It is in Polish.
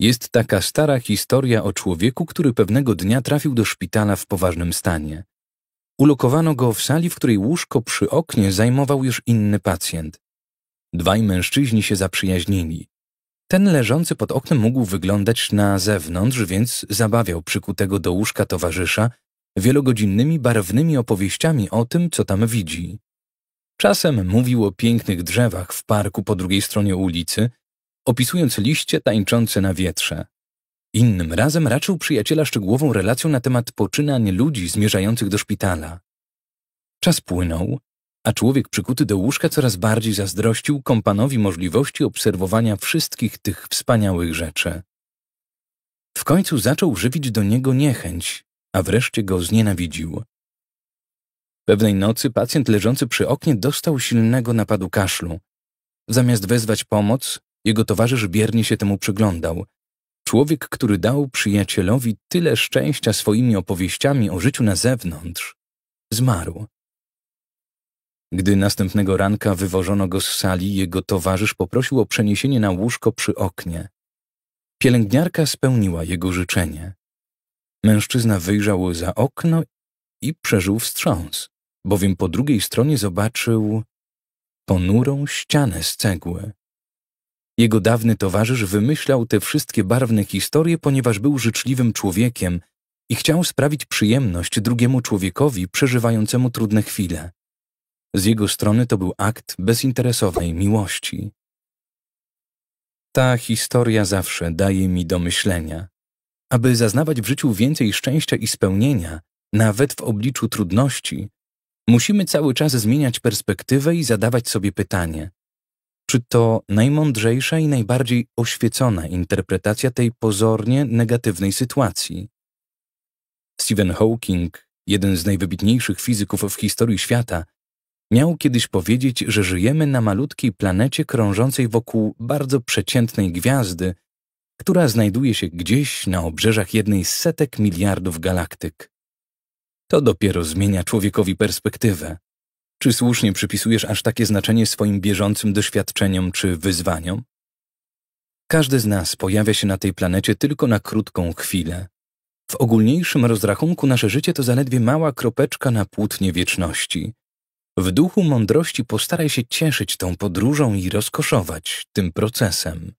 Jest taka stara historia o człowieku, który pewnego dnia trafił do szpitala w poważnym stanie. Ulokowano go w sali, w której łóżko przy oknie zajmował już inny pacjent. Dwaj mężczyźni się zaprzyjaźnili. Ten leżący pod oknem mógł wyglądać na zewnątrz, więc zabawiał przykutego do łóżka towarzysza wielogodzinnymi barwnymi opowieściami o tym, co tam widzi. Czasem mówił o pięknych drzewach w parku po drugiej stronie ulicy, opisując liście tańczące na wietrze. Innym razem raczył przyjaciela szczegółową relacją na temat poczynań ludzi zmierzających do szpitala. Czas płynął, a człowiek przykuty do łóżka coraz bardziej zazdrościł kompanowi możliwości obserwowania wszystkich tych wspaniałych rzeczy. W końcu zaczął żywić do niego niechęć, a wreszcie go znienawidził. Pewnej nocy pacjent leżący przy oknie dostał silnego napadu kaszlu. Zamiast wezwać pomoc, jego towarzysz biernie się temu przyglądał. Człowiek, który dał przyjacielowi tyle szczęścia swoimi opowieściami o życiu na zewnątrz, zmarł. Gdy następnego ranka wywożono go z sali, jego towarzysz poprosił o przeniesienie na łóżko przy oknie. Pielęgniarka spełniła jego życzenie. Mężczyzna wyjrzał za okno i przeżył wstrząs, bowiem po drugiej stronie zobaczył ponurą ścianę z cegły. Jego dawny towarzysz wymyślał te wszystkie barwne historie, ponieważ był życzliwym człowiekiem i chciał sprawić przyjemność drugiemu człowiekowi przeżywającemu trudne chwile. Z jego strony to był akt bezinteresowej miłości. Ta historia zawsze daje mi do myślenia. Aby zaznawać w życiu więcej szczęścia i spełnienia, nawet w obliczu trudności, musimy cały czas zmieniać perspektywę i zadawać sobie pytanie: czy to najmądrzejsza i najbardziej oświecona interpretacja tej pozornie negatywnej sytuacji? Stephen Hawking, jeden z najwybitniejszych fizyków w historii świata, miał kiedyś powiedzieć, że żyjemy na malutkiej planecie krążącej wokół bardzo przeciętnej gwiazdy, która znajduje się gdzieś na obrzeżach jednej z setek miliardów galaktyk. To dopiero zmienia człowiekowi perspektywę. Czy słusznie przypisujesz aż takie znaczenie swoim bieżącym doświadczeniom czy wyzwaniom? Każdy z nas pojawia się na tej planecie tylko na krótką chwilę. W ogólniejszym rozrachunku nasze życie to zaledwie mała kropeczka na płótnie wieczności. W duchu mądrości postaraj się cieszyć tą podróżą i rozkoszować tym procesem.